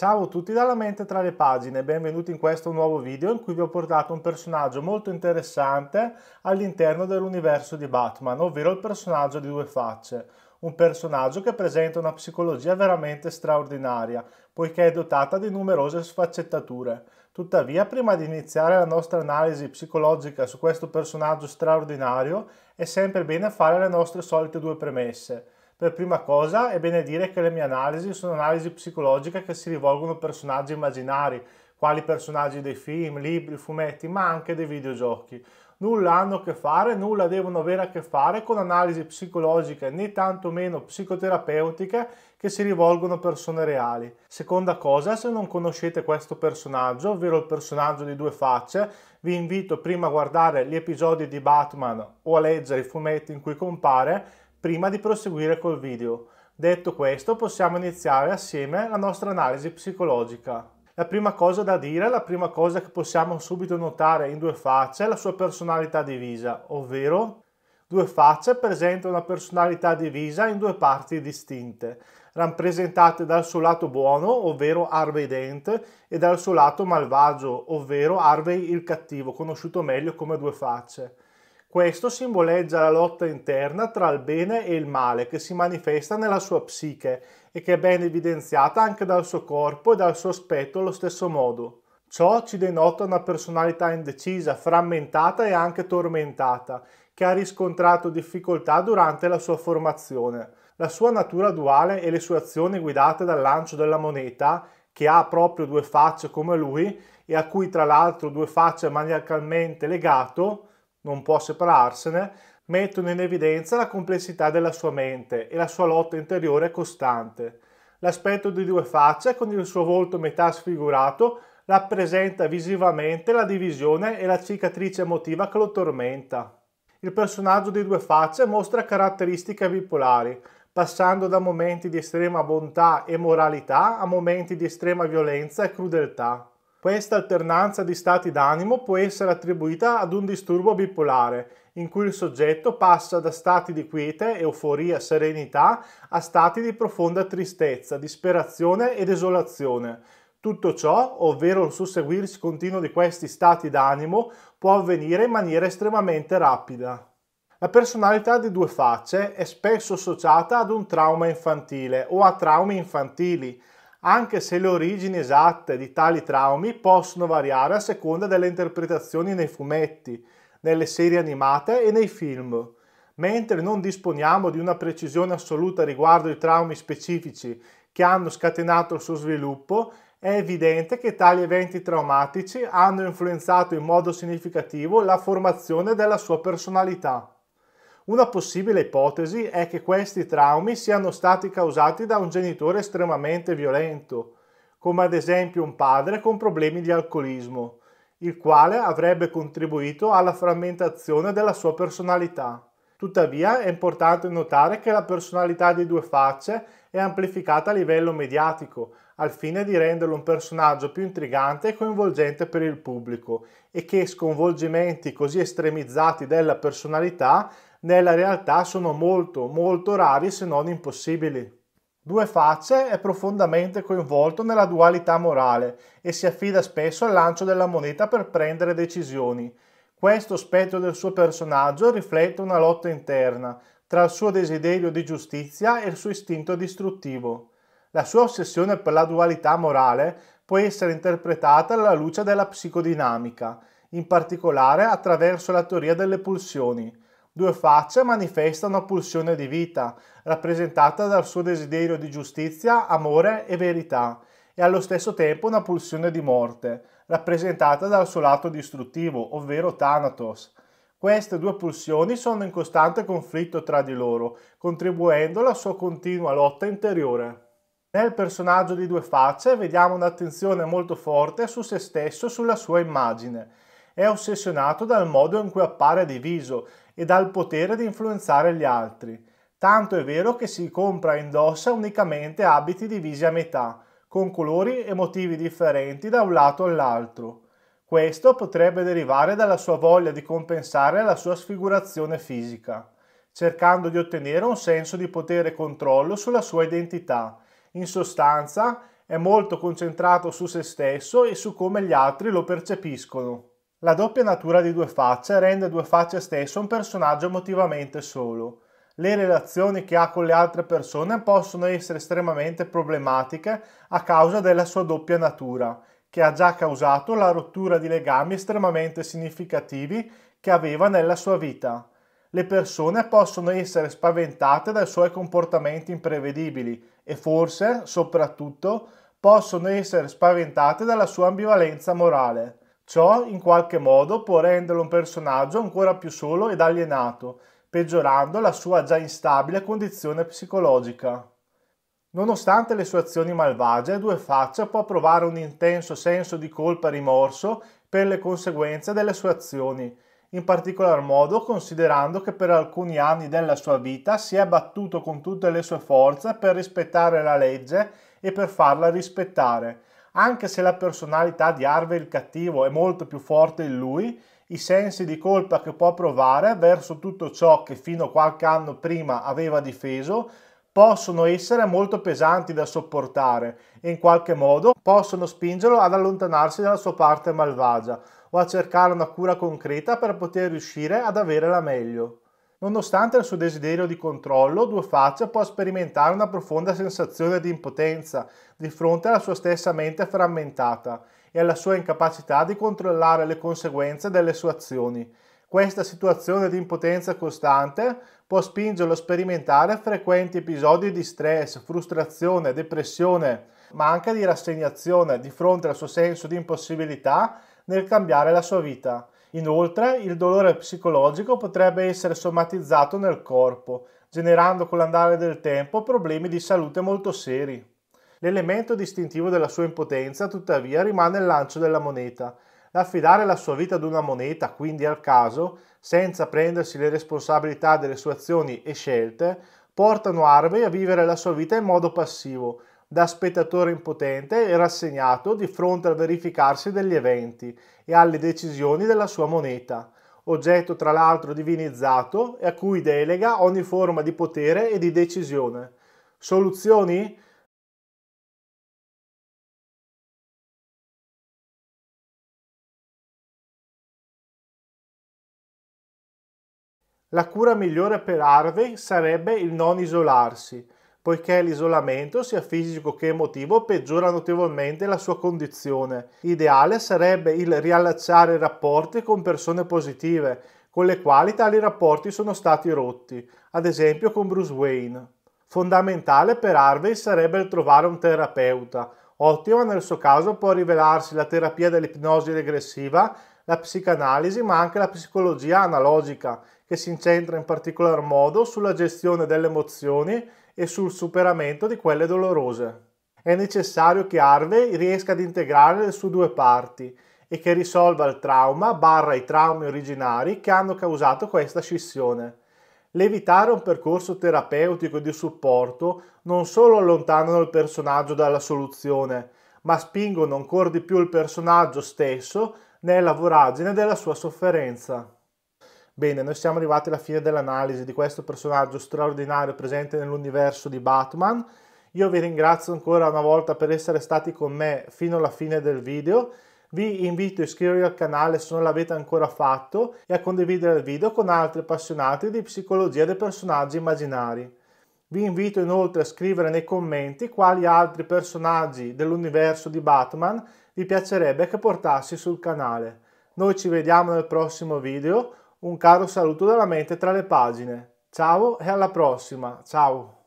Ciao a tutti dalla mente tra le pagine, benvenuti in questo nuovo video in cui vi ho portato un personaggio molto interessante all'interno dell'universo di Batman, ovvero il personaggio di due facce. Un personaggio che presenta una psicologia veramente straordinaria, poiché è dotata di numerose sfaccettature. Tuttavia, prima di iniziare la nostra analisi psicologica su questo personaggio straordinario, è sempre bene fare le nostre solite due premesse. Per prima cosa è bene dire che le mie analisi sono analisi psicologiche che si rivolgono a personaggi immaginari, quali personaggi dei film, libri, fumetti, ma anche dei videogiochi. Nulla hanno a che fare, nulla devono avere a che fare con analisi psicologiche né tantomeno psicoterapeutiche che si rivolgono a persone reali. Seconda cosa, se non conoscete questo personaggio, ovvero il personaggio di due facce, vi invito prima a guardare gli episodi di Batman o a leggere i fumetti in cui compare prima di proseguire col video. Detto questo possiamo iniziare assieme la nostra analisi psicologica. La prima cosa da dire, la prima cosa che possiamo subito notare in due facce è la sua personalità divisa, ovvero due facce presenta una personalità divisa in due parti distinte, rappresentate dal suo lato buono, ovvero Harvey Dent, e dal suo lato malvagio, ovvero Harvey il cattivo, conosciuto meglio come due facce. Questo simboleggia la lotta interna tra il bene e il male che si manifesta nella sua psiche e che è ben evidenziata anche dal suo corpo e dal suo aspetto allo stesso modo. Ciò ci denota una personalità indecisa, frammentata e anche tormentata, che ha riscontrato difficoltà durante la sua formazione. La sua natura duale e le sue azioni guidate dal lancio della moneta, che ha proprio due facce come lui e a cui tra l'altro due facce maniacalmente legato, non può separarsene, mettono in evidenza la complessità della sua mente e la sua lotta interiore costante. L'aspetto di due facce, con il suo volto metà sfigurato, rappresenta visivamente la divisione e la cicatrice emotiva che lo tormenta. Il personaggio di due facce mostra caratteristiche bipolari, passando da momenti di estrema bontà e moralità a momenti di estrema violenza e crudeltà. Questa alternanza di stati d'animo può essere attribuita ad un disturbo bipolare, in cui il soggetto passa da stati di quiete, euforia, serenità a stati di profonda tristezza, disperazione e desolazione. Tutto ciò, ovvero il susseguirsi continuo di questi stati d'animo, può avvenire in maniera estremamente rapida. La personalità di due facce è spesso associata ad un trauma infantile o a traumi infantili, anche se le origini esatte di tali traumi possono variare a seconda delle interpretazioni nei fumetti, nelle serie animate e nei film. Mentre non disponiamo di una precisione assoluta riguardo i traumi specifici che hanno scatenato il suo sviluppo, è evidente che tali eventi traumatici hanno influenzato in modo significativo la formazione della sua personalità. Una possibile ipotesi è che questi traumi siano stati causati da un genitore estremamente violento, come ad esempio un padre con problemi di alcolismo, il quale avrebbe contribuito alla frammentazione della sua personalità. Tuttavia è importante notare che la personalità di due facce è amplificata a livello mediatico, al fine di renderlo un personaggio più intrigante e coinvolgente per il pubblico, e che sconvolgimenti così estremizzati della personalità nella realtà sono molto molto rari se non impossibili. Due Facce è profondamente coinvolto nella dualità morale e si affida spesso al lancio della moneta per prendere decisioni. Questo spettro del suo personaggio riflette una lotta interna tra il suo desiderio di giustizia e il suo istinto distruttivo. La sua ossessione per la dualità morale può essere interpretata alla luce della psicodinamica, in particolare attraverso la teoria delle pulsioni, due facce manifesta una pulsione di vita, rappresentata dal suo desiderio di giustizia, amore e verità, e allo stesso tempo una pulsione di morte, rappresentata dal suo lato distruttivo, ovvero Thanatos. Queste due pulsioni sono in costante conflitto tra di loro, contribuendo alla sua continua lotta interiore. Nel personaggio di due facce vediamo un'attenzione molto forte su se stesso e sulla sua immagine. È ossessionato dal modo in cui appare diviso ed ha il potere di influenzare gli altri. Tanto è vero che si compra e indossa unicamente abiti divisi a metà, con colori e motivi differenti da un lato all'altro. Questo potrebbe derivare dalla sua voglia di compensare la sua sfigurazione fisica, cercando di ottenere un senso di potere e controllo sulla sua identità. In sostanza, è molto concentrato su se stesso e su come gli altri lo percepiscono. La doppia natura di Due Facce rende Due Facce stesso un personaggio emotivamente solo. Le relazioni che ha con le altre persone possono essere estremamente problematiche a causa della sua doppia natura, che ha già causato la rottura di legami estremamente significativi che aveva nella sua vita. Le persone possono essere spaventate dai suoi comportamenti imprevedibili e forse, soprattutto, possono essere spaventate dalla sua ambivalenza morale. Ciò in qualche modo può renderlo un personaggio ancora più solo ed alienato, peggiorando la sua già instabile condizione psicologica. Nonostante le sue azioni malvagie, Due Faccia può provare un intenso senso di colpa e rimorso per le conseguenze delle sue azioni, in particolar modo considerando che per alcuni anni della sua vita si è battuto con tutte le sue forze per rispettare la legge e per farla rispettare, anche se la personalità di Harvey il cattivo è molto più forte in lui, i sensi di colpa che può provare verso tutto ciò che fino a qualche anno prima aveva difeso possono essere molto pesanti da sopportare e in qualche modo possono spingerlo ad allontanarsi dalla sua parte malvagia o a cercare una cura concreta per poter riuscire ad avere la meglio. Nonostante il suo desiderio di controllo, Due Facce può sperimentare una profonda sensazione di impotenza di fronte alla sua stessa mente frammentata e alla sua incapacità di controllare le conseguenze delle sue azioni. Questa situazione di impotenza costante può spingerlo a sperimentare frequenti episodi di stress, frustrazione, depressione, ma anche di rassegnazione di fronte al suo senso di impossibilità nel cambiare la sua vita. Inoltre, il dolore psicologico potrebbe essere somatizzato nel corpo, generando con l'andare del tempo problemi di salute molto seri. L'elemento distintivo della sua impotenza, tuttavia, rimane il lancio della moneta. L'affidare la sua vita ad una moneta, quindi al caso, senza prendersi le responsabilità delle sue azioni e scelte, portano Harvey a vivere la sua vita in modo passivo, da spettatore impotente e rassegnato di fronte al verificarsi degli eventi e alle decisioni della sua moneta, oggetto tra l'altro divinizzato e a cui delega ogni forma di potere e di decisione. Soluzioni? La cura migliore per Harvey sarebbe il non isolarsi, poiché l'isolamento, sia fisico che emotivo, peggiora notevolmente la sua condizione. Ideale sarebbe il riallacciare rapporti con persone positive, con le quali tali rapporti sono stati rotti, ad esempio con Bruce Wayne. Fondamentale per Harvey sarebbe il trovare un terapeuta. Ottima nel suo caso può rivelarsi la terapia dell'ipnosi regressiva, la psicanalisi, ma anche la psicologia analogica, che si incentra in particolar modo sulla gestione delle emozioni e sul superamento di quelle dolorose. È necessario che Harvey riesca ad integrare le sue due parti e che risolva il trauma barra i traumi originari che hanno causato questa scissione. L'evitare un percorso terapeutico di supporto non solo allontanano il personaggio dalla soluzione, ma spingono ancora di più il personaggio stesso nella voragine della sua sofferenza. Bene, noi siamo arrivati alla fine dell'analisi di questo personaggio straordinario presente nell'universo di Batman. Io vi ringrazio ancora una volta per essere stati con me fino alla fine del video. Vi invito a iscrivervi al canale se non l'avete ancora fatto e a condividere il video con altri appassionati di psicologia dei personaggi immaginari. Vi invito inoltre a scrivere nei commenti quali altri personaggi dell'universo di Batman vi piacerebbe che portassi sul canale. Noi ci vediamo nel prossimo video un caro saluto dalla mente tra le pagine. Ciao e alla prossima. Ciao.